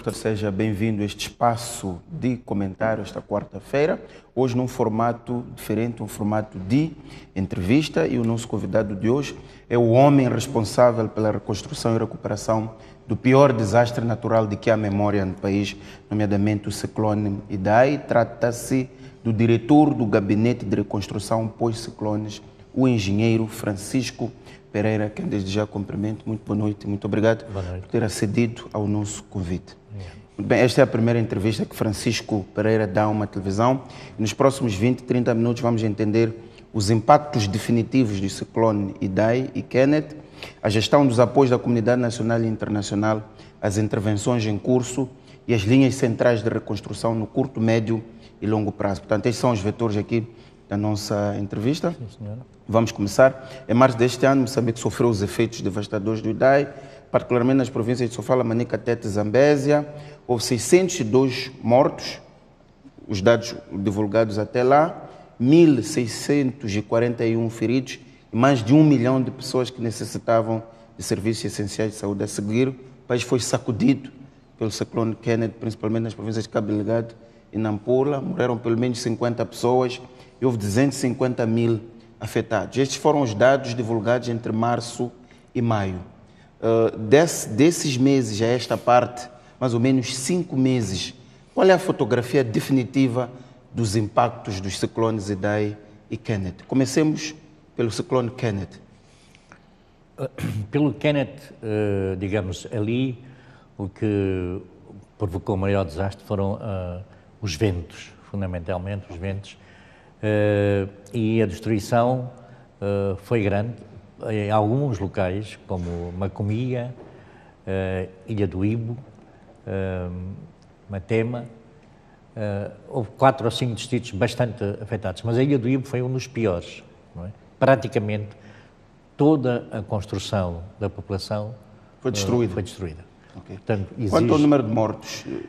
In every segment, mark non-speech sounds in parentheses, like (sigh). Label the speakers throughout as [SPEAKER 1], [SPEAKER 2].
[SPEAKER 1] Então, seja bem-vindo a este espaço de comentário esta quarta-feira. Hoje num formato diferente, um formato de entrevista. E o nosso convidado de hoje é o homem responsável pela reconstrução e recuperação do pior desastre natural de que há memória no país, nomeadamente o ciclone Idai. Trata-se do diretor do Gabinete de Reconstrução Pós-Ciclones o engenheiro Francisco Pereira, quem desde já cumprimento. Muito boa noite, muito obrigado por ter acedido ao nosso convite. Muito bem, esta é a primeira entrevista que Francisco Pereira dá a uma televisão. Nos próximos 20, 30 minutos vamos entender os impactos definitivos do ciclone Idai e Kenneth, a gestão dos apoios da comunidade nacional e internacional, as intervenções em curso e as linhas centrais de reconstrução no curto, médio e longo prazo. Portanto, estes são os vetores aqui da nossa entrevista. Sim, senhora. Vamos começar. Em março deste ano, Moçambique sofreu os efeitos devastadores do IDAI, particularmente nas províncias de Sofala, Manica, Tete e Zambésia. Houve 602 mortos, os dados divulgados até lá, 1.641 feridos e mais de um milhão de pessoas que necessitavam de serviços essenciais de saúde a seguir. O país foi sacudido pelo ciclone Kennedy, principalmente nas províncias de Cabo Delgado e Nampula. Morreram pelo menos 50 pessoas e houve 250 mil afetados. Estes foram os dados divulgados entre março e maio. Uh, ah, desse, desses meses a esta parte, mais ou menos cinco meses, qual é a fotografia definitiva dos impactos dos ciclones Idai e Kenneth? Comecemos pelo ciclone Kenneth.
[SPEAKER 2] Ah, (clears throat) pelo Kenneth, uh, digamos, ali o que provocou o maior desastre foram uh, os ventos, fundamentalmente os ventos, eh, e a destruição eh, foi grande em alguns locais, como Macomia, eh, Ilha do Ibo, Matema. houve quatro ou cinco distritos bastante afetados, mas a Ilha do Ibo foi um dos piores. É? Praticamente toda a construção da população foi destruída. Foi destruída. Okay. Portanto, existe... Quanto ao número de mortos? Uh,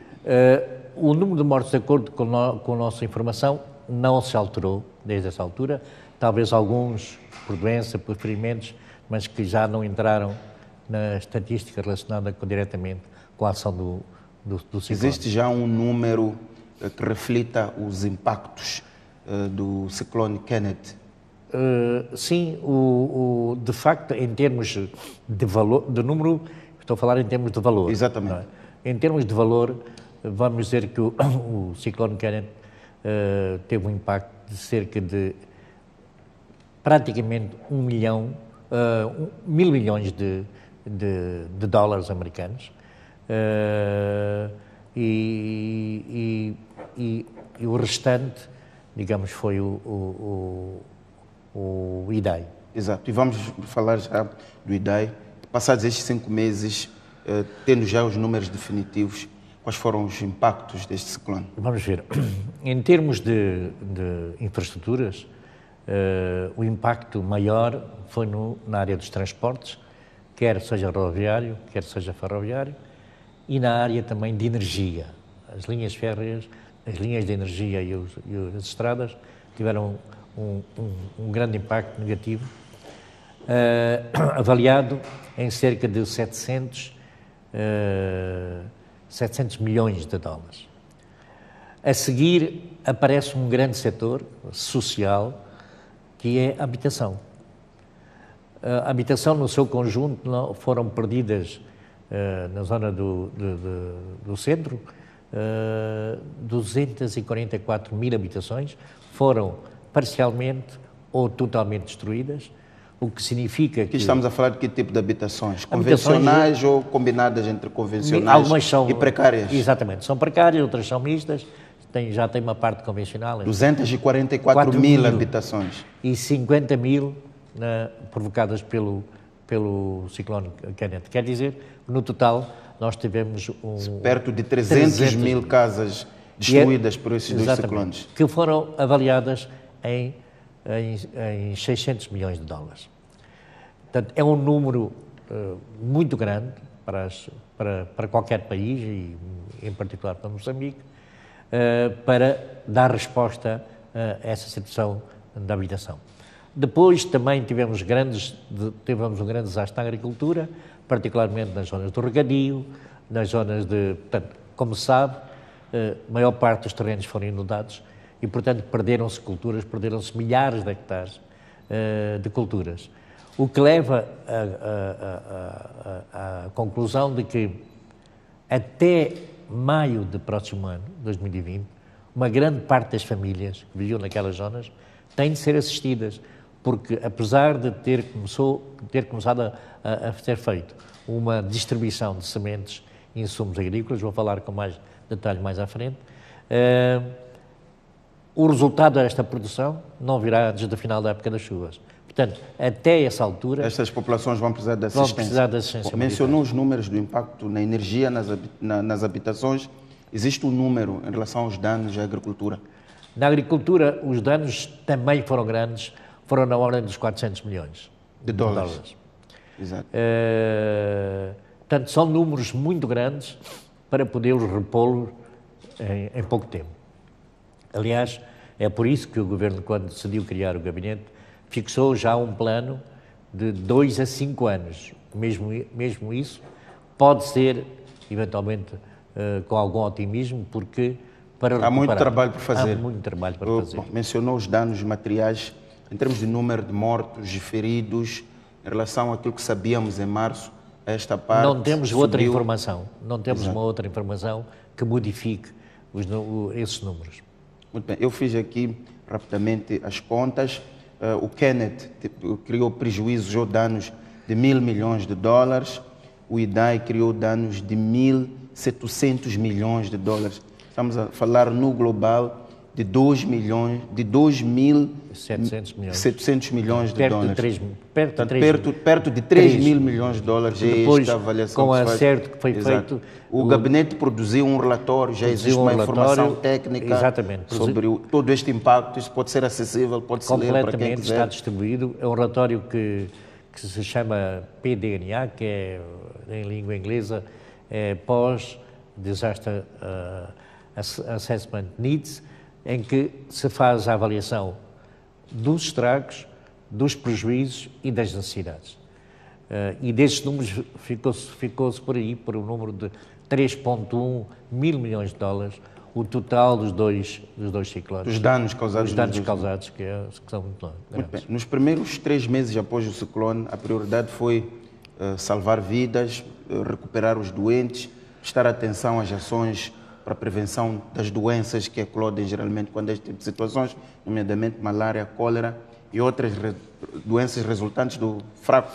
[SPEAKER 2] o número de mortos, de acordo com, no, com a nossa informação, não se alterou desde essa altura, talvez alguns por doença, por ferimentos, mas que já não entraram na estatística relacionada com, diretamente com a ação do, do, do ciclone. Existe já
[SPEAKER 1] um número eh, que reflita os impactos uh, do ciclone Kenneth?
[SPEAKER 2] Uh, sim, o, o, de facto, em termos de valor, de número, estou a falar em termos de valor. É? Exatamente. É? Em termos de valor, vamos dizer que o, (coughs) o ciclone Kenneth eh, teve um impacto de cerca de praticamente um milhão, uh, mil milhões de, de, de dólares americanos. Uh, e, e, e, e, o restante, digamos, foi o, o, o, o IDAI. Exato, e vamos falar já
[SPEAKER 1] do IDAI. Passados estes cinco meses, tendo já os números definitivos,
[SPEAKER 2] Quais foram os impactos deste ciclone? Vamos ver. (clears throat) Em termos de, de infraestruturas, uh, o impacto maior foi no, na área dos transportes, quer seja rodoviário, quer seja ferroviário, e na área também de energia. As linhas férreas, as linhas de energia e, os, e as estradas tiveram um, um, um grande impacto negativo, uh, (clears throat) avaliado em cerca de 700 uh, eh, 700 milhões de dólares. A seguir aparece um grande setor social que é a habitação. A habitação no seu conjunto não, foram perdidas uh, na zona do, do, do centro uh, eh, 244 mil habitações foram parcialmente ou totalmente destruídas o que significa que... estamos a falar de que tipo de habitações? Convencionais
[SPEAKER 1] habitações... ou combinadas entre convencionais Algumas são, e precárias? Exatamente,
[SPEAKER 2] são precárias, outras são mistas, tem, já tem uma parte convencional. 244 é mil, mil habitações. E 50 mil né, provocadas pelo, pelo ciclone Kenneth. Quer dizer, no total, nós tivemos um... Perto de 300, 300 mil casas é destruídas é, por esses dois ciclones. Que foram avaliadas em em, em 600 milhões de dólares. Portanto, é um número uh, muito grande para, as, para, para, qualquer país, e em particular para Moçambique, uh, para dar resposta eh, a essa situação da habitação. Depois também tivemos, grandes, tivemos um grande desastre na agricultura, particularmente nas zonas do regadio, nas zonas de. Portanto, como se sabe, a maior parte dos terrenos foram inundados e, portanto, perderam-se culturas, perderam-se milhares de hectares uh, de culturas. O que leva à conclusão de que até maio do próximo ano, 2020, uma grande parte das famílias que viviam naquelas zonas têm de ser assistidas, porque apesar de ter, começou, ter começado a, a, a ser feito uma distribuição de sementes e insumos agrícolas, vou falar com mais detalhe mais à frente, uh, o resultado desta produção não virá antes do final da época das chuvas. Portanto, até essa altura. Estas populações vão precisar de assistência. Vão precisar de assistência. Mencionou
[SPEAKER 1] os números do impacto na energia, nas, na, nas habitações. Existe um número em relação aos danos
[SPEAKER 2] à agricultura? Na agricultura, os danos também foram grandes, foram na ordem dos 400 milhões de dólares. De dólares. Exato. Eh, portanto, são números muito grandes para podermos repô-los em, em pouco tempo. Aliás, é por isso que o governo, quando decidiu criar o gabinete, fixou já um plano de dois a cinco anos. Mesmo, mesmo isso pode ser, eventualmente, uh, com algum otimismo, porque para Há muito trabalho para fazer. Há muito
[SPEAKER 1] trabalho para fazer. mencionou os danos materiais em termos de número de mortos e feridos em relação àquilo que sabíamos em março. Esta parte não temos subiu... outra informação,
[SPEAKER 2] não temos Exato. uma outra informação que modifique os, esses números. Muito bem, eu fiz aqui
[SPEAKER 1] rapidamente as contas. Uh, o Kenneth tipo, criou prejuízos ou danos de mil milhões de dólares. O IDAI criou danos de 1.700 milhões de dólares. Estamos a falar no global de 2 milhões, de 2 mil... 700 milhões. 700 milhões de perto dólares. De 3, perto, Portanto, de 3, perto, perto de 3, 3 mil milhões de dólares é depois, esta avaliação. Com o acerto que foi Exato. feito... O, o, gabinete produziu um relatório, já existe um uma informação técnica exatamente, sobre o, todo este impacto, isso pode ser acessível, pode ser ler para quem quiser. está
[SPEAKER 2] distribuído, é um relatório que, que se chama PDNA, que é em língua inglesa, é Pós Disaster uh, eh, Assessment Needs, em que se faz a avaliação dos estragos, dos prejuízos e das necessidades. Uh, e destes números ficou-se ficou por aí, por um número de 3,1 mil milhões de dólares, o total dos dois, dos dois ciclones. Os danos causados. Os danos causados, que, é, que são muito grandes. Muito
[SPEAKER 1] bem. Nos primeiros três meses após o ciclone, a prioridade foi uh, salvar vidas, uh, recuperar os doentes, prestar atenção às ações para a prevenção das doenças que eclodem geralmente quando este tipo de situações, nomeadamente malária, cólera e outras re doenças resultantes do fraco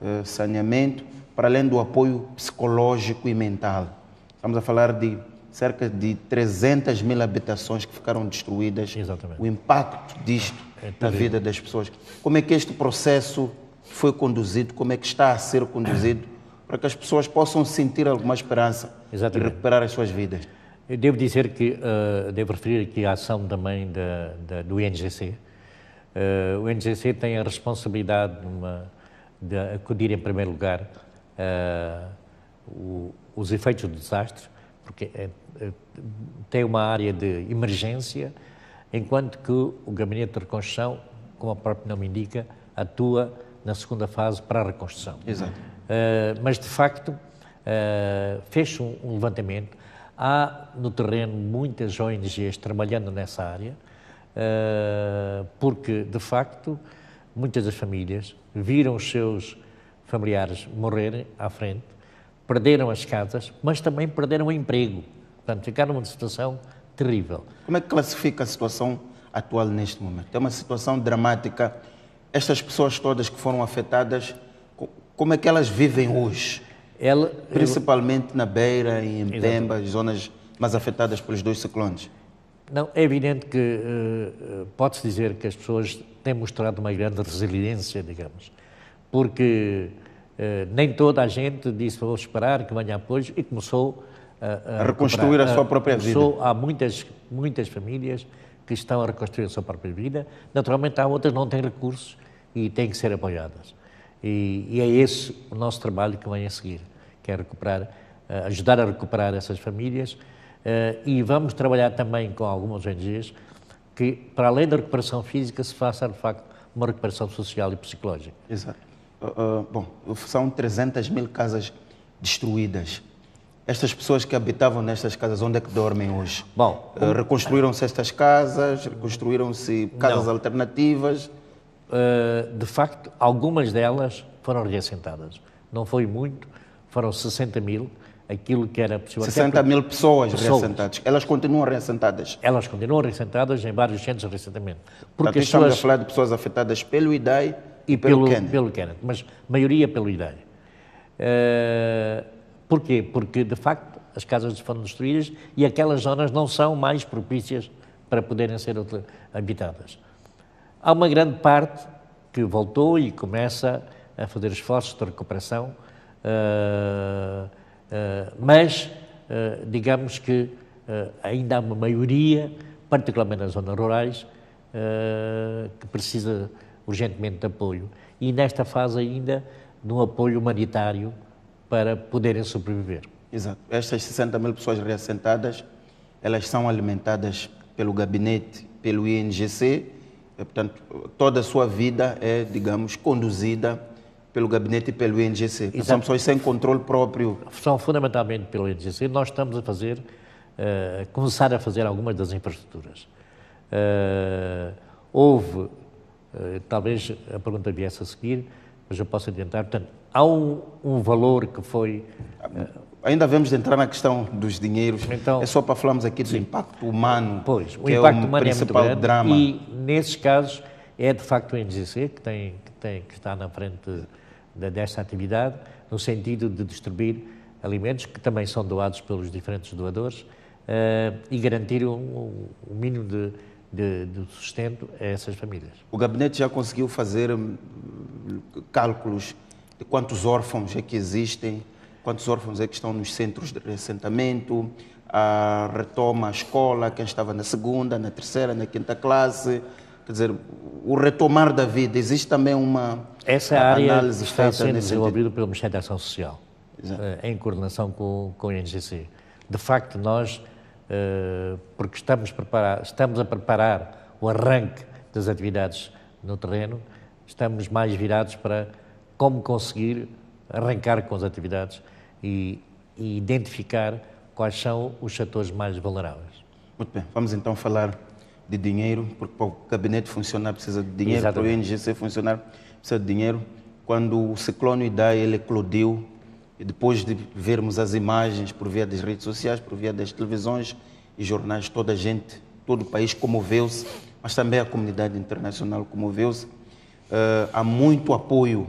[SPEAKER 1] eh, saneamento, para além do apoio psicológico e mental. Estamos a falar de cerca de 300 mil habitações que ficaram destruídas. Exatamente. O impacto disto é na vida das pessoas. Como é que este processo foi conduzido? Como é que está a ser conduzido? para que as pessoas possam sentir alguma esperança Exatamente. e
[SPEAKER 2] recuperar as suas vidas. Eu devo dizer que, uh, devo referir aqui a ação também da, da, do INGC. Uh, eh, o INGC tem a responsabilidade de, uma, de acudir, em primeiro lugar, uh, o, os efeitos do desastre, porque é, é, tem uma área de emergência, enquanto que o Gabinete de Reconstrução, como o próprio nome indica, atua na segunda fase para a reconstrução. Exato. Eh, mas de facto eh, fez-se um, levantamento. Há no terreno muitas ONGs trabalhando nessa área, eh, porque de facto muitas das famílias viram os seus familiares morrerem à frente, perderam as casas, mas também perderam o emprego. Portanto, ficaram numa situação terrível. Como é que classifica a situação atual neste
[SPEAKER 1] momento? É uma situação dramática. Estas pessoas todas que foram afetadas
[SPEAKER 2] como é que elas vivem hoje?
[SPEAKER 1] Ela, Principalmente ela... na Beira e em Exatamente. Pemba, zonas mais afetadas pelos dois ciclones.
[SPEAKER 2] Não, é evidente que uh, pode-se dizer que as pessoas têm mostrado uma grande resiliência, digamos, porque uh, nem toda a gente disse vou esperar que venha apoio e começou a, a, a reconstruir a, a sua própria começou, vida. Há muitas, muitas famílias que estão a reconstruir a sua própria vida. Naturalmente, há outras que não têm recursos e têm que ser apoiadas. E, e é esse o nosso trabalho que vem a seguir, que é recuperar, eh, ajudar a recuperar essas famílias. Eh, e vamos trabalhar também com algumas ONGs que, para além da recuperação física, se faça, de facto, uma recuperação social e psicológica. Exato. Uh, uh, bom,
[SPEAKER 1] são 300 mil casas destruídas. Estas pessoas que habitavam nestas casas, onde é que dormem hoje? Bom, uh, reconstruíram-se estas casas, reconstruíram-se casas não.
[SPEAKER 2] alternativas. Eh, de facto, algumas delas foram reassentadas. Não foi muito, foram 60 mil, aquilo que era possível. 60 mil pessoas, pessoas reassentadas. Elas continuam reassentadas? Elas continuam reassentadas em vários centros de reassentamento. Porque Portanto, estamos suas... a falar de pessoas afetadas pelo IDAI e pelo, pelo, pelo mas maioria pelo IDAI. Uh, eh, porquê? Porque, de facto, as casas foram destruídas e aquelas zonas não são mais propícias para poderem ser habitadas. Há uma grande parte que voltou e começa a fazer esforços de recuperação, uh, uh, mas uh, digamos que ainda há uma maioria, particularmente nas zonas rurais, que precisa urgentemente de apoio. E nesta fase ainda de um apoio humanitário para poderem sobreviver. Exato.
[SPEAKER 1] Estas 60 mil pessoas reassentadas, elas são alimentadas pelo gabinete, pelo INGC, é, portanto, toda a sua vida é, digamos, conduzida pelo gabinete e
[SPEAKER 2] pelo INGC. Exato. São pessoas sem controle próprio. São fundamentalmente pelo INGC. Nós estamos a fazer, uh, começar a fazer algumas das infraestruturas. Uh, houve, uh, talvez a pergunta viesse a seguir, mas eu posso adiantar, portanto, há um, um valor que foi... Ainda vamos entrar na questão dos dinheiros.
[SPEAKER 1] Então, é só para falarmos aqui do sim. impacto humano, pois, o que é impacto é o principal é drama.
[SPEAKER 2] E, nesses casos, é de facto o NGC que, tem, que, tem, que está na frente de, desta atividade, no sentido de distribuir alimentos que também são doados pelos diferentes doadores uh, e garantir um, um, um mínimo de, de, de, sustento a essas famílias.
[SPEAKER 1] O gabinete já conseguiu fazer hum, cálculos de quantos órfãos é que existem quantos órfãos é que estão nos centros de assentamento, a ah, retoma a escola, quem estava na segunda, na terceira, na quinta classe. Quer dizer, o retomar da vida. Existe também uma
[SPEAKER 2] Essa é área análise está sendo desenvolvida pelo Ministério da Ação Social, Exato. Eh, em coordenação com, com o INGC. De facto, nós, eh, porque estamos, preparar, estamos a preparar o arranque das atividades no terreno, estamos mais virados para como conseguir arrancar com as atividades e, e identificar quais são os setores mais vulneráveis. Muito bem, vamos então falar de dinheiro, porque para o gabinete
[SPEAKER 1] funcionar precisa de dinheiro, Exatamente. para o INGC funcionar precisa de dinheiro. Quando o ciclone Idai ele eclodiu, e depois de vermos as imagens por via das redes sociais, por via das televisões e jornais, toda a gente, todo o país comoveu-se, mas também a comunidade internacional comoveu-se. Uh, há muito apoio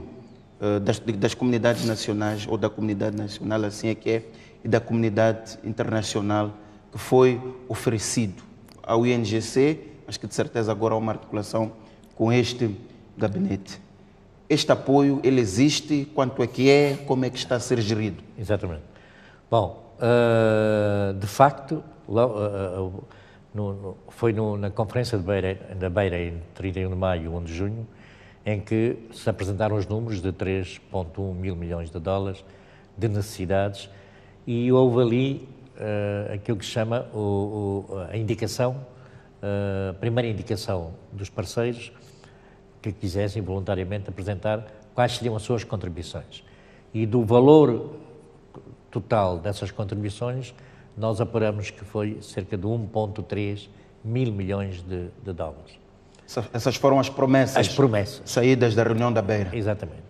[SPEAKER 1] eh, das, das, comunidades nacionais ou da comunidade nacional, assim é que é, e da comunidade internacional que foi oferecido ao INGC, mas que de certeza agora há uma articulação com este gabinete. Este apoio, ele existe, quanto
[SPEAKER 2] é que é, como é que está a ser gerido? Exatamente. Bom, uh, de facto, eh, no, no, foi no, na conferência de Beira, da Beira em 31 de maio e 1 de junho, em que se apresentaram os números de 3,1 mil milhões de dólares de necessidades e houve ali uh, aquilo que se chama o, o, a indicação, uh, a primeira indicação dos parceiros que quisessem voluntariamente apresentar quais seriam as suas contribuições. E do valor total dessas contribuições, nós apuramos que foi cerca de 1,3 mil milhões de, de dólares. Essas foram as promessas. As promessas. Saídas da reunião da Beira. Exatamente.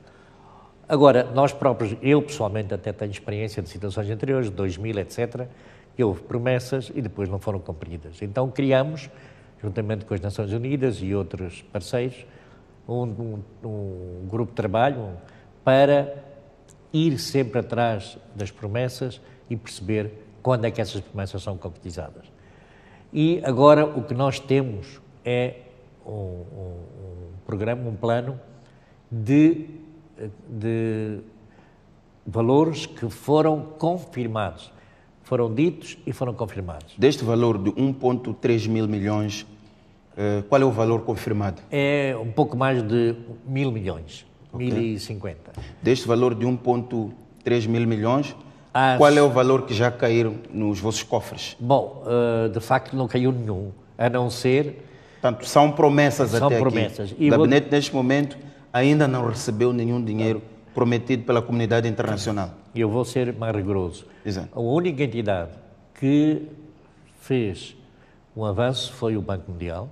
[SPEAKER 2] Agora, nós próprios, eu pessoalmente até tenho experiência de situações anteriores, 2000, etc., que houve promessas e depois não foram cumpridas. Então criamos, juntamente com as Nações Unidas e outros parceiros, um, um, um grupo de trabalho para ir sempre atrás das promessas e perceber quando é que essas promessas são concretizadas. E agora o que nós temos é um, um programa, um plano de, de valores que foram confirmados. Foram ditos e foram confirmados.
[SPEAKER 1] Deste valor de 1,3 mil milhões, eh, qual é o valor confirmado?
[SPEAKER 2] É um pouco mais de mil milhões, e 1050.
[SPEAKER 1] Deste valor de 1,3 mil milhões, As... qual é o valor que já caiu nos vossos
[SPEAKER 2] cofres? Bom, eh, de facto não caiu nenhum, a não ser Portanto, são promessas são até promessas. aqui. E o gabinete,
[SPEAKER 1] neste momento, ainda não recebeu nenhum dinheiro prometido
[SPEAKER 2] pela comunidade internacional. E eu vou ser mais rigoroso. Exato. A única entidade que fez um avanço foi o Banco Mundial,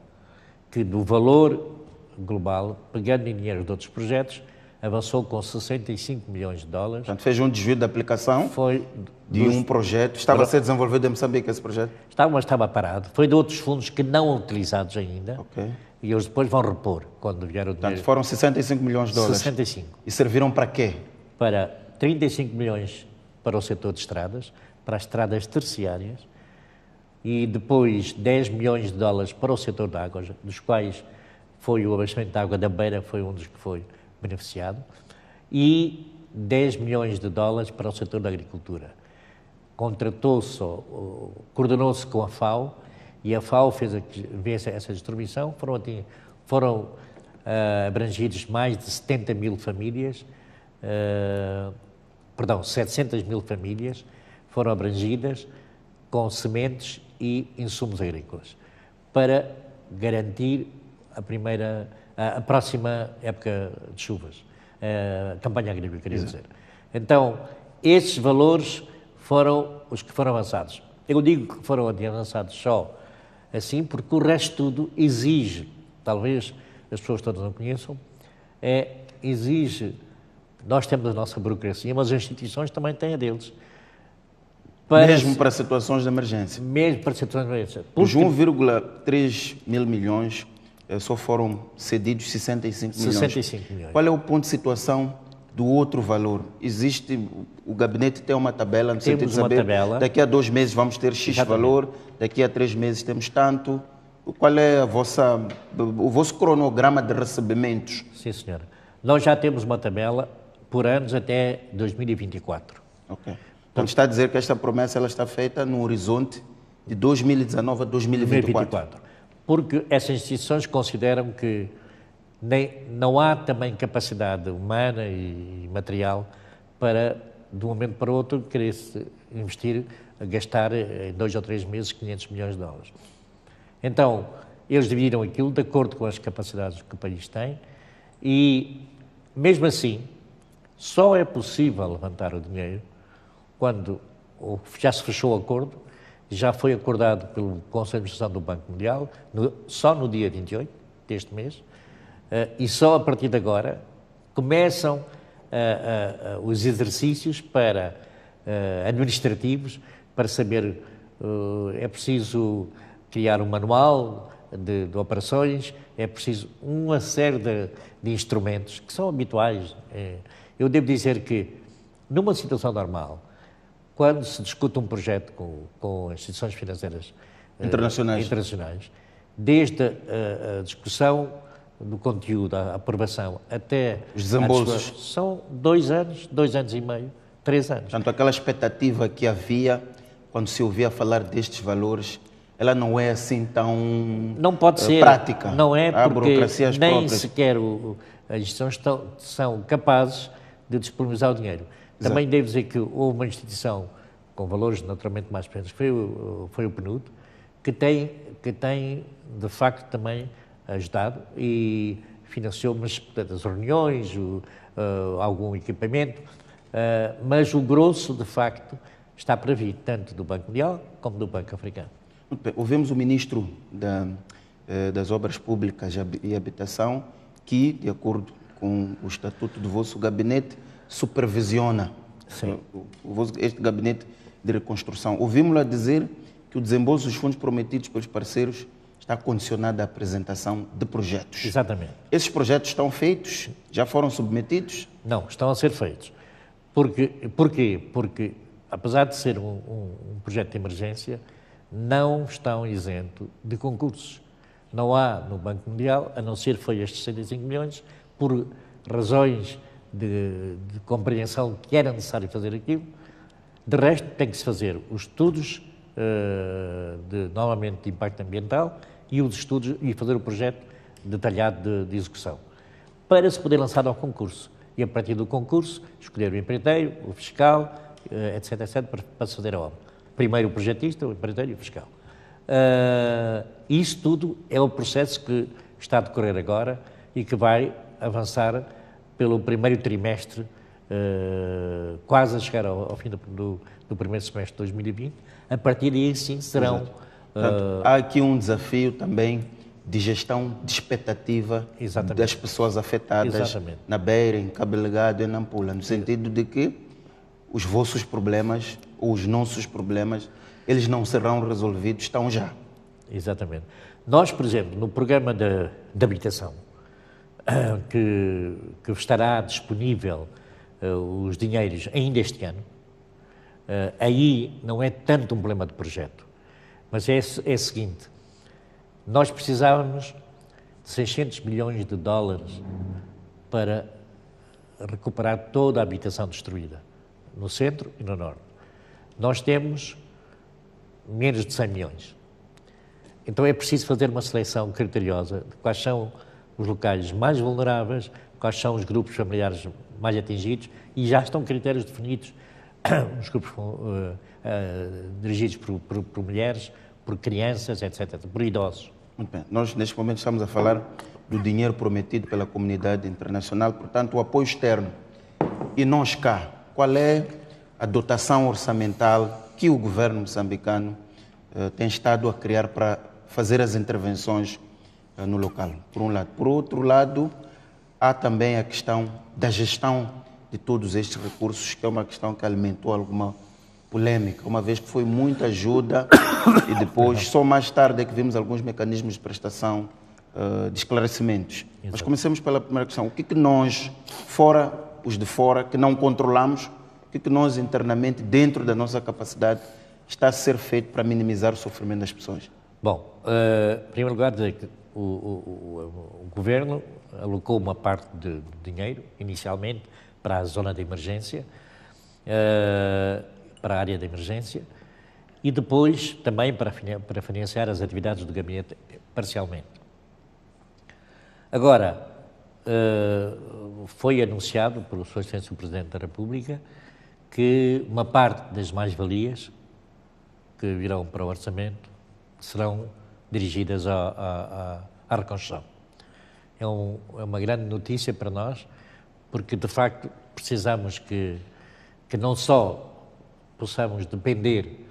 [SPEAKER 2] que do valor global, pegando em dinheiro de outros projetos, avançou com 65 milhões de dólares. Portanto, fez um desvio da aplicação foi de dos... um projeto. Estava a ser desenvolvido em Moçambique esse projeto? Estava, mas estava parado. Foi de outros fundos que não utilizados ainda. Ok. E eles depois vão repor quando vier o dinheiro. Portanto, foram 65 milhões de dólares. 65. E serviram para quê? Para 35 milhões para o setor de estradas, para as estradas terciárias, e depois 10 milhões de dólares para o setor da água, dos quais foi o abastecimento da água da Beira, foi um dos que foi beneficiado, e 10 milhões de dólares para o setor da agricultura. Contratou-se, coordenou-se com a FAO e a FAO fez, fez essa distribuição. Foram, foram uh, abrangidos mais de 70 mil famílias, uh, perdão, 700 mil famílias foram abrangidas com sementes e insumos agrícolas para garantir a primeira a próxima época de chuvas, a campanha agrícola, queria Exato. dizer. Então, esses valores foram os que foram avançados. Eu digo que foram avançados só assim, porque o resto tudo exige, talvez as pessoas todas não conheçam, é, exige, nós temos a nossa burocracia, mas as instituições também têm a deles. Para mesmo para situações de emergência. Mesmo para situações de emergência. Os
[SPEAKER 1] 1,3 mil milhões eh, só foram cedidos 65 milhões. 65 milhões. Qual é o ponto de situação do outro valor? Existe, o gabinete tem uma tabela, no temos sentido de saber, tabela. daqui a dois meses vamos ter X Exatamente. valor, daqui a três meses temos tanto. Qual é vossa, o vosso cronograma de recebimentos?
[SPEAKER 2] Sim, senhora. Nós já temos uma tabela por anos até 2024. Ok. Então está a dizer que esta promessa ela está feita no horizonte
[SPEAKER 1] de 2019 a 2024.
[SPEAKER 2] 2024 porque essas instituições consideram que nem, não há também capacidade humana e material para, de um momento para o outro, querer-se investir, gastar eh, em dois ou três meses 500 milhões de dólares. Então, eles dividiram aquilo de acordo com as capacidades que o país tem e, mesmo assim, só é possível levantar o dinheiro quando já se fechou o acordo já foi acordado pelo Conselho de Administração do Banco Mundial, no, só no dia 28 deste mês, uh, e só a partir de agora começam uh, uh, os exercícios para administrativos para saber é preciso criar um manual de, de, operações, é preciso uma série de, de instrumentos que são habituais. Eu devo dizer que numa situação normal quando se discute um projeto com, com instituições financeiras eh, internacionais. internacionais desde a, a, discussão do conteúdo, a aprovação, até os desembolsos, são dois anos, dois anos e meio,
[SPEAKER 1] três anos. Portanto, aquela expectativa que havia quando se ouvia falar destes valores, ela não é assim tão não pode eh, ser prática. Não é porque nem próprias.
[SPEAKER 2] sequer as instituições são capazes de disponibilizar o dinheiro. Exato. Também devo dizer que houve uma instituição com valores naturalmente mais presentes, foi, o, foi o PNUD, que tem, que tem de facto também ajudado e financiou portanto as reuniões, o, uh, algum equipamento, uh, mas o grosso de facto está para vir, tanto do Banco Mundial como do Banco Africano.
[SPEAKER 1] Muito bem. Ouvimos o Ministro da, eh, das Obras Públicas e Habitação que, de acordo com o estatuto do vosso gabinete, supervisiona Sim. este gabinete de reconstrução. ouvimos lhe dizer que o desembolso dos fundos prometidos pelos parceiros está condicionado à apresentação de projetos.
[SPEAKER 2] Exatamente. Esses projetos estão feitos? Já foram submetidos? Não, estão a ser feitos. Porque, porquê? Porque, apesar de ser um, um, um projeto de emergência, não estão isentos de concursos. Não há no Banco Mundial, a não ser foi estes 65 milhões, por razões de, de compreensão que era necessário fazer aquilo. De resto, tem que se fazer os estudos uh, de, novamente de impacto ambiental e os estudos e fazer o projeto detalhado de, de, execução para se poder lançar ao concurso e a partir do concurso escolher o empreiteiro, o fiscal, uh, etc, etc para, para se fazer a obra. Primeiro o projetista, o empreiteiro e o fiscal. Uh, eh, isso tudo é o processo que está a decorrer agora e que vai avançar pelo primeiro trimestre, eh, quase a chegar ao, fim do, do, primeiro semestre de 2020. A partir daí, sim, serão. É. Portanto, eh, há aqui um desafio também de gestão de expectativa
[SPEAKER 1] Exatamente. das pessoas afetadas Exatamente. na Beira, em Cabo Legado e na Ampula, no sentido de que os vossos problemas ou os nossos problemas, eles não serão
[SPEAKER 2] resolvidos, estão já. Exatamente. Nós, por exemplo, no programa de, de habitação, (coughs) que, que estará disponível uh, os dinheiros ainda este ano, uh, aí não é tanto um problema de projeto, mas é, é o seguinte: nós precisávamos de 600 milhões de dólares para recuperar toda a habitação destruída, no centro e no norte. Nós temos menos de 100 milhões. Então é preciso fazer uma seleção criteriosa de quais são os locais mais vulneráveis, quais são os grupos familiares mais atingidos e já estão critérios definidos, (coughs) os grupos uh, uh, dirigidos por, por, por, mulheres, por crianças, etc., por idosos. Muito bem. Nós, neste momento, estamos a falar
[SPEAKER 1] do dinheiro prometido pela comunidade internacional, portanto, o apoio externo. E nós cá, qual é a dotação orçamental que o governo moçambicano uh, tem estado a criar para fazer as intervenções eh, no local, por um lado. Por outro lado, há também a questão da gestão de todos estes recursos, que é uma questão que alimentou alguma polêmica, uma vez que foi muita ajuda (coughs) e depois, só mais tarde, é que vimos alguns mecanismos de prestação uh, de esclarecimentos. Exato. Mas comecemos pela primeira questão. O que, é que nós, fora, os de fora, que não controlamos, o que, é que nós internamente, dentro da nossa capacidade, está a ser feito para minimizar o sofrimento das pessoas?
[SPEAKER 2] Bom, uh, em primeiro lugar, o, o, o, governo alocou uma parte de, de dinheiro, inicialmente, para a zona de emergência, uh, para a área de emergência, e depois também para, para financiar as atividades do gabinete parcialmente. Agora, uh, foi anunciado pelo Sr. Excelência Presidente da República que uma parte das mais-valias que virão para o orçamento serão dirigidas à, à, à reconstrução. É, um, é, uma grande notícia para nós, porque de facto precisamos que, que não só possamos depender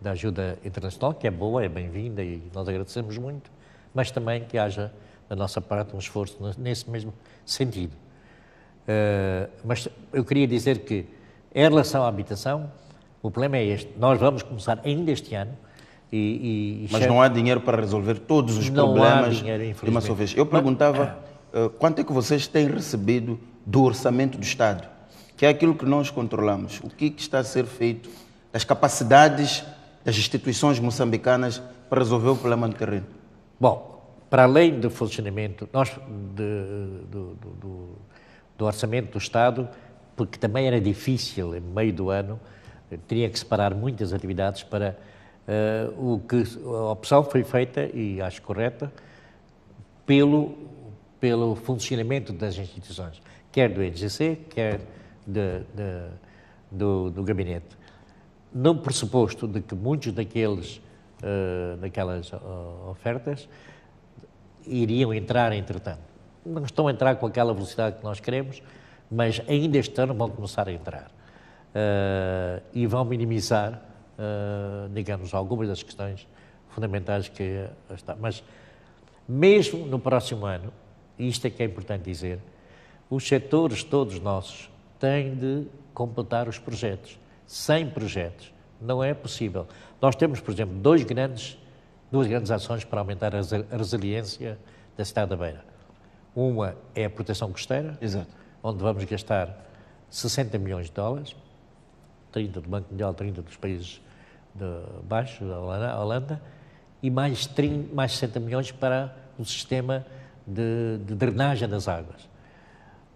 [SPEAKER 2] da ajuda internacional, que é boa, é bem-vinda e nós agradecemos muito, mas também que haja da nossa parte um esforço nesse mesmo sentido. Uh, mas eu queria dizer que, em relação à habitação, o problema é este: nós vamos começar ainda este ano e, e Mas não há dinheiro para resolver todos os não problemas há dinheiro, de uma só vez. Eu perguntava
[SPEAKER 1] Mas... Eh, quanto é que vocês têm recebido do orçamento do Estado, que é aquilo que nós controlamos. O que está a ser feito das capacidades das instituições
[SPEAKER 2] moçambicanas para resolver o problema do terreno? Bom, para além do funcionamento nós, de, do, do, do, orçamento do Estado, porque também era difícil, em meio do ano, eh, teria que separar muitas atividades para Uh, o que a opção foi feita, e acho correta, pelo, pelo funcionamento das instituições, quer do EGC, quer de, de, do, do gabinete. Não pressuposto de que muitos daqueles, uh, daquelas uh, ofertas iriam entrar, entretanto. Não estão a entrar com aquela velocidade que nós queremos, mas ainda este ano vão começar a entrar. Uh, e vão minimizar ah, digamos, algumas das questões fundamentais que está. Mas, mesmo no próximo ano, isto é que é importante dizer, os setores todos nossos têm de completar os projetos. Sem projetos não é possível. Nós temos, por exemplo, dois grandes, duas grandes ações para aumentar a resiliência da cidade da Beira. Uma é a proteção costeira, Exato. onde vamos gastar 60 milhões de dólares, 30 do Banco Mundial, 30 dos países de baixo, da Holanda, e mais, 30, mais 60 milhões para o sistema de, de drenagem das águas.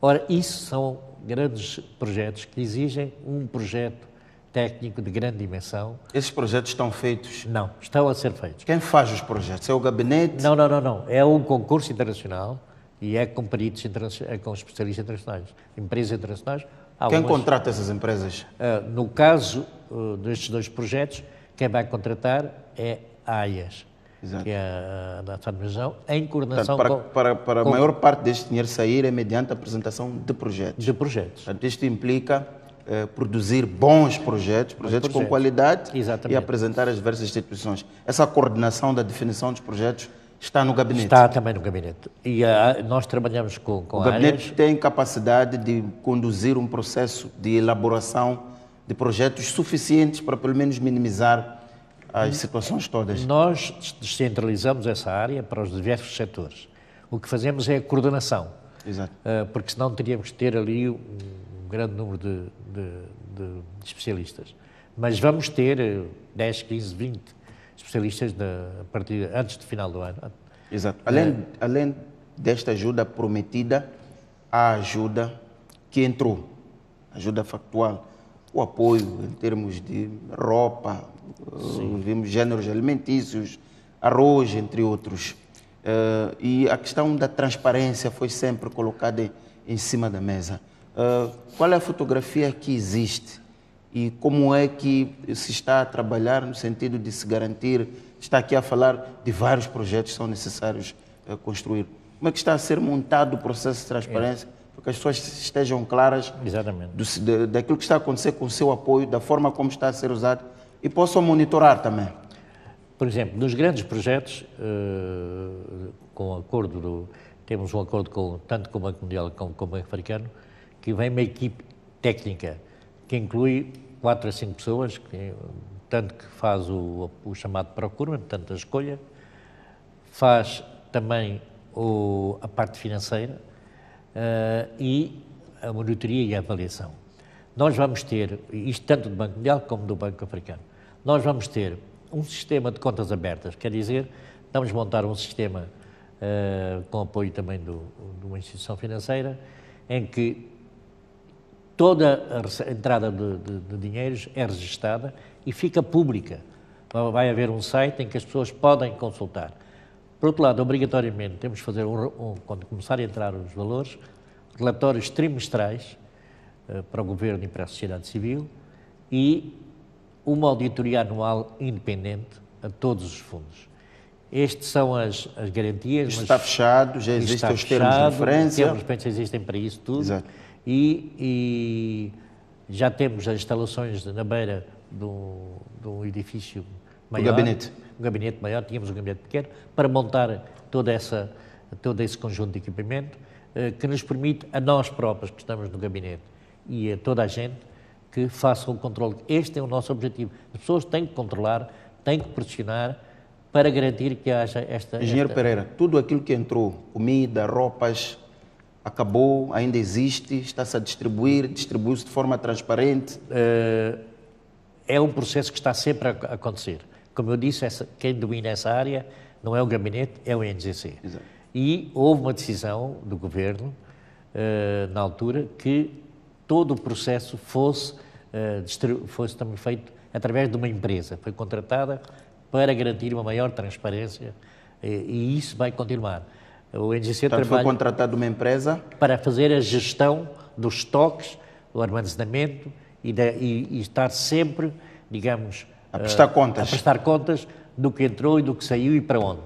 [SPEAKER 2] Ora, isso são grandes projetos que exigem um projeto técnico de grande dimensão. Esses projetos estão feitos? Não, estão a ser feitos. Quem faz os projetos? É o gabinete? Não, não, não, não. É um concurso internacional e é com peritos é com especialistas internacionais, empresas internacionais quem contrata essas empresas? Ah, no caso ah, destes dois projetos, quem vai contratar é a AIAS, que é a nossa administração, em coordenação Portanto, para, com... Para, para com... a maior
[SPEAKER 1] parte deste dinheiro sair é mediante a apresentação de projetos. De projetos. Portanto, isto implica ah, produzir bons projetos, projetos, projetos. com qualidade Exatamente. e apresentar às diversas instituições. Essa coordenação da definição dos projetos Está no gabinete? Está também no gabinete.
[SPEAKER 2] E a, ah, nós trabalhamos com, com O gabinete áreas...
[SPEAKER 1] tem capacidade de conduzir um processo de elaboração de projetos suficientes para, pelo menos, minimizar as situações
[SPEAKER 2] todas? Nós descentralizamos essa área para os diversos setores. O que fazemos é a coordenação. Exato. Ah, porque senão teríamos que ter ali um grande número de, de, de especialistas. Mas vamos ter 10, 15, 20 especialistas de, a partir, antes do final do ano. Exato. Além, é. além desta
[SPEAKER 1] ajuda prometida, há ajuda que entrou, ajuda factual, o apoio em termos de roupa, eh, vimos géneros alimentícios, arroz, entre outros. Uh, e a questão da transparência foi sempre colocada em, em cima da mesa. Uh, qual é a fotografia que existe e como é que se está a trabalhar no sentido de se garantir. Está aqui a falar de vários projetos que são necessários uh, construir. Como é que está a ser montado o processo de transparência é. para que as pessoas estejam claras do, de, daquilo que está a acontecer com o seu apoio, da forma como está a ser usado e possam monitorar também?
[SPEAKER 2] Por exemplo, nos grandes projetos, uh, com o acordo do, temos um acordo com, tanto com o Banco Mundial como com o Banco Africano, que vem uma equipe técnica que inclui quatro a cinco pessoas, que, tanto que faz o, o chamado procurement, portanto a escolha, faz também o, a parte financeira uh, e a monitoria e a avaliação. Nós vamos ter, isto tanto do Banco Mundial como do Banco Africano, nós vamos ter um sistema de contas abertas, quer dizer, vamos montar um sistema uh, com apoio também do, de uma instituição financeira, em que toda a entrada de, de, de dinheiros é registada e fica pública. Vai haver um site em que as pessoas podem consultar. Por outro lado, obrigatoriamente, temos de fazer, um, um, quando começar a entrar os valores, relatórios trimestrais uh, para o governo e para a sociedade civil e uma auditoria anual independente a todos os fundos. Estas são as, as garantias. Isto está fechado, já existem os termos de referência. Os termos de referência existem para isso tudo. Exato e, e já temos as instalações na beira de um, edifício maior. Um gabinete. Um gabinete maior, tínhamos um gabinete pequeno, para montar toda essa, todo esse conjunto de equipamento eh, que nos permite, a nós próprios que estamos no gabinete e a toda a gente, que faça o controle. Este é o nosso objetivo. As pessoas têm que controlar, têm que pressionar para garantir que haja esta. Engenheiro esta... Pereira,
[SPEAKER 1] tudo aquilo que entrou, comida, roupas, acabou, ainda existe, está-se a distribuir, distribui-se de forma
[SPEAKER 2] transparente? Eh, é um processo que está sempre a acontecer. Como eu disse, essa, quem domina essa área não é o gabinete, é o NGC. Exato. E houve uma decisão do governo, eh, na altura, que todo o processo fosse, eh, fosse também feito através de uma empresa. Foi contratada para garantir uma maior transparência e isso vai continuar. O NGC Portanto, trabalha foi contratado uma empresa para fazer a gestão dos estoques, do armazenamento e, da, e, e estar sempre, digamos, a prestar, eh, contas. a prestar contas do que entrou e do que saiu e para onde.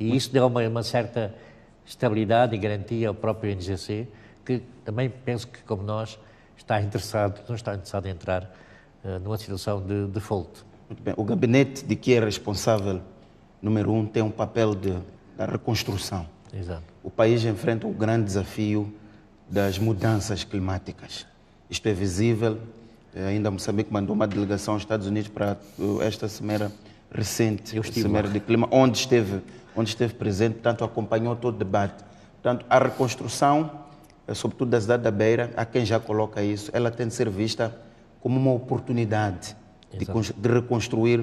[SPEAKER 2] E isso deu uma, uma certa estabilidade e garantia ao próprio NGC, que também penso que, como nós, está interessado, não está interessado em entrar uh, numa situação de default. Muito
[SPEAKER 1] bem. O gabinete de que é responsável, número um, tem um papel de da reconstrução. Exato. O país enfrenta o grande desafio das mudanças climáticas. Isto é visível. Eh, ainda Moçambique mandou uma delegação aos Estados Unidos para eh, esta cimeira recente, cimeira de clima, onde esteve, onde esteve presente, portanto acompanhou todo o debate. Portanto, a reconstrução, eh, sobretudo da cidade da Beira, a quem já coloca isso, ela tem de ser vista como uma oportunidade de, de reconstruir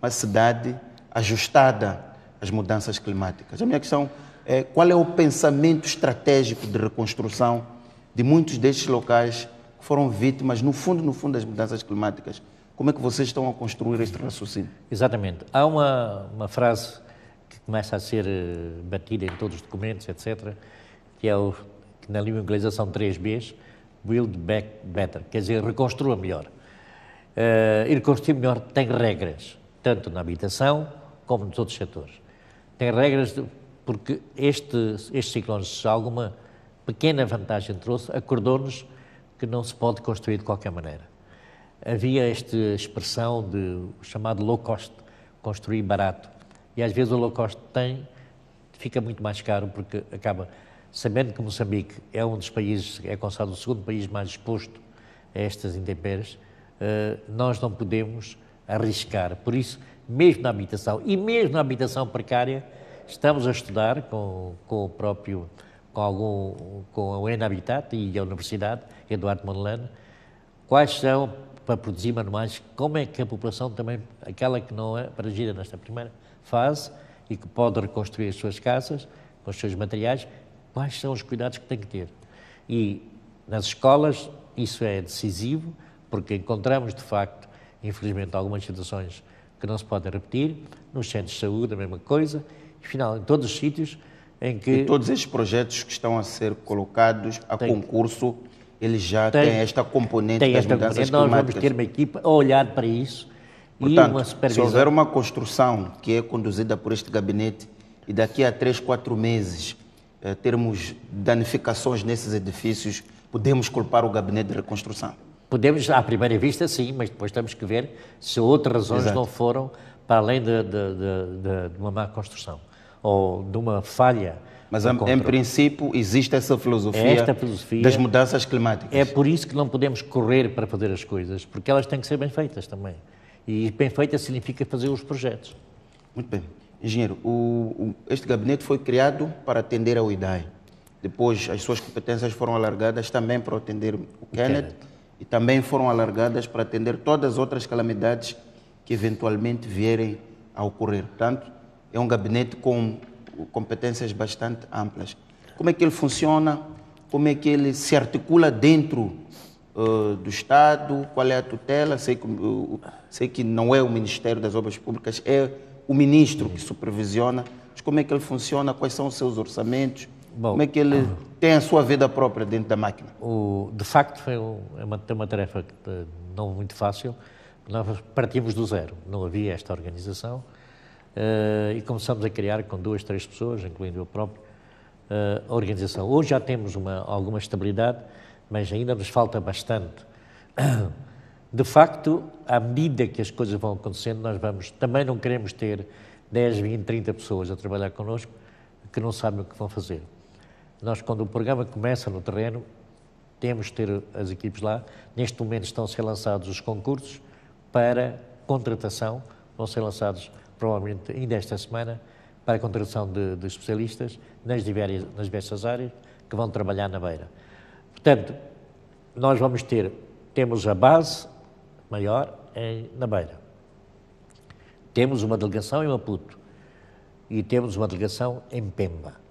[SPEAKER 1] uma cidade ajustada as mudanças climáticas. A minha questão é qual é o pensamento estratégico de reconstrução de muitos destes locais que foram vítimas, no fundo, no fundo, das mudanças climáticas. Como é que vocês estão a construir este raciocínio?
[SPEAKER 2] Exatamente. Há uma, uma frase que começa a ser eh, batida em todos os documentos, etc., que é o que na língua inglesa são três Bs, build back better, quer dizer, reconstrua melhor. Uh, eh, e reconstruir melhor tem regras, tanto na habitação como nos outros setores tem regras, de, porque este, este ciclone, se alguma pequena vantagem trouxe, acordou-nos que não se pode construir de qualquer maneira. Havia esta expressão de chamado low cost, construir barato. E às vezes o low cost tem, fica muito mais caro, porque acaba, sabendo que Moçambique é um dos países, é considerado o segundo país mais exposto a estas intempéries, eh, nós não podemos arriscar. Por isso, mesmo na habitação e mesmo na habitação precária, estamos a estudar com, com o próprio, com algum, com a UN Habitat e a Universidade Eduardo Manolano, quais são para produzir manuais, como é que a população também, aquela que não é abrangida nesta primeira fase e que pode reconstruir as suas casas com os seus materiais, quais são os cuidados que tem que ter. E nas escolas isso é decisivo, porque encontramos de facto infelizmente, algumas situações que não se podem repetir. Nos centros de saúde, a mesma coisa. Afinal, em todos os sítios em que. E todos estes projetos
[SPEAKER 1] que estão a ser colocados a tem, concurso, eles já tem, têm esta componente tem esta das esta mudanças componente. Nós vamos ter uma
[SPEAKER 2] equipa a olhar para isso. Portanto, se houver
[SPEAKER 1] uma construção que é conduzida por este gabinete e daqui a três, quatro meses eh, termos danificações nesses edifícios, podemos culpar o gabinete de reconstrução? Podemos,
[SPEAKER 2] à primeira vista, sim, mas depois temos que ver se outras razões Exato. não foram para além de, de, de, de, uma má construção ou de uma falha. Mas, em princípio, existe essa filosofia, filosofia, das mudanças climáticas. É por isso que não podemos correr para fazer as coisas, porque elas têm que ser bem feitas também. E bem feita significa fazer os projetos.
[SPEAKER 1] Muito bem. Engenheiro, o, o, este gabinete foi criado para atender ao IDAI. Depois, as suas competências foram alargadas também para atender o, o Kenneth e também foram alargadas para atender todas as outras calamidades que eventualmente vierem a ocorrer. Portanto, é um gabinete com competências bastante amplas. Como é que ele funciona? Como é que ele se articula dentro uh, do Estado? Qual é a tutela? Sei que, uh, sei que não é o Ministério das Obras Públicas, é o ministro que supervisiona. Mas como é que ele funciona? Quais são os seus orçamentos? Bom, como é que ele ah,
[SPEAKER 2] tem a sua vida própria dentro da máquina? O, de facto, foi é uma, uma tarefa não muito fácil. Nós partimos do zero, não havia esta organização ah, e começamos a criar com duas, três pessoas, incluindo eu próprio, ah, a organização. Hoje já temos uma, alguma estabilidade, mas ainda nos falta bastante. (coughs) De facto, à medida que as coisas vão acontecendo, nós vamos. Também não queremos ter 10, 20, 30 pessoas a trabalhar connosco que não sabem o que vão fazer. Nós, quando o programa começa no terreno, temos de ter as equipes lá. Neste momento estão a ser lançados os concursos para contratação, vão ser lançados provavelmente ainda esta semana, para a contratação de, de especialistas nas diversas, nas diversas áreas que vão trabalhar na beira. Portanto, nós vamos ter, temos a base maior em, na beira. Temos uma delegação em Maputo e temos uma delegação em Pemba.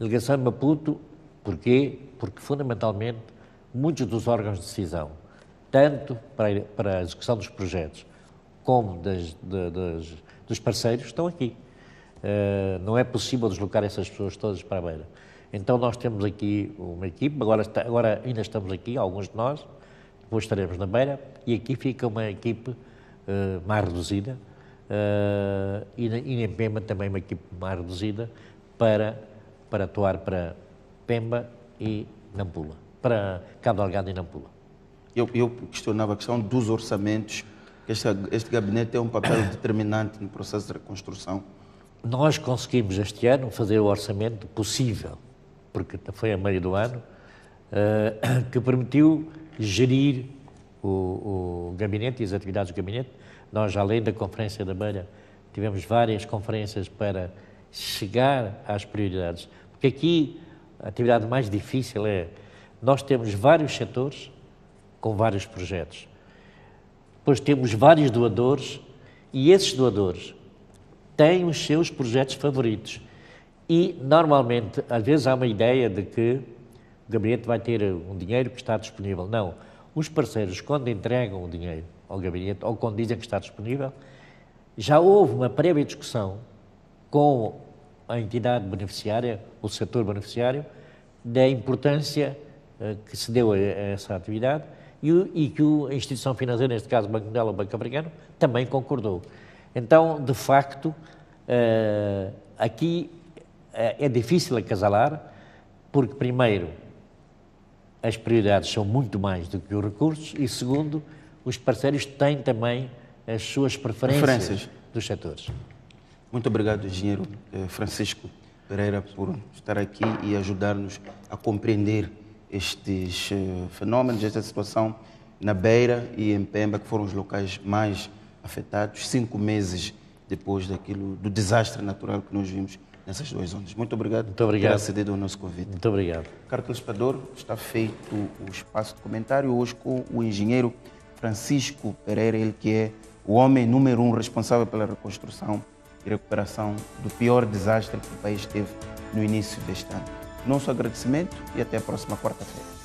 [SPEAKER 2] Delegação de Maputo, porquê? Porque, fundamentalmente, muitos dos órgãos de decisão, tanto para, para a execução dos projetos como das, de, das, dos parceiros, estão aqui. Uh, não é possível deslocar essas pessoas todas para a beira. Então nós temos aqui uma equipe, agora, está, agora ainda estamos aqui, alguns de nós, depois estaremos na beira, e aqui fica uma equipe uh, mais reduzida, uh, e, na, e em Pema também uma equipe mais reduzida, para para atuar para Pemba e Nampula, para Cabo Delgado e Nampula. Eu, eu
[SPEAKER 1] questionava a questão dos orçamentos. Este, este gabinete tem um papel (coughs) determinante no processo de
[SPEAKER 2] reconstrução. Nós conseguimos este ano fazer o orçamento possível, porque foi a meio do ano, uh, (coughs) que permitiu gerir o, o, gabinete e as atividades do gabinete. Nós, além da Conferência da Beira, tivemos várias conferências para chegar às prioridades. Porque aqui a atividade mais difícil é nós temos vários setores com vários projetos. Depois temos vários doadores e esses doadores têm os seus projetos favoritos. E normalmente, às vezes há uma ideia de que o gabinete vai ter um dinheiro que está disponível. Não. Os parceiros, quando entregam o dinheiro ao gabinete ou quando dizem que está disponível, já houve uma prévia discussão com a entidade beneficiária, o setor beneficiário, da importância eh, que se deu a essa atividade e, que a instituição financeira, neste caso o Banco Mundial ou o Banco Africano, também concordou. Então, de facto, eh, aqui eh, é difícil acasalar, porque, primeiro, as prioridades são muito mais do que os recursos e, segundo, os parceiros têm também as suas preferências, preferências. dos setores.
[SPEAKER 1] Muito obrigado, engenheiro eh, Francisco Pereira, por estar aqui e ajudar-nos a compreender estes eh, fenómenos, esta situação na Beira e em Pemba, que foram os locais mais afetados, cinco meses depois daquilo, do desastre natural que nós vimos nessas duas ondas. Muito obrigado, Muito obrigado. por ter acedido ao nosso convite. Muito obrigado. Caro telespectador, está feito o espaço de comentário hoje com o engenheiro Francisco Pereira, ele que é o homem número um responsável pela reconstrução e recuperação do pior desastre que o país teve no início deste ano. Nosso agradecimento e até a próxima quarta-feira.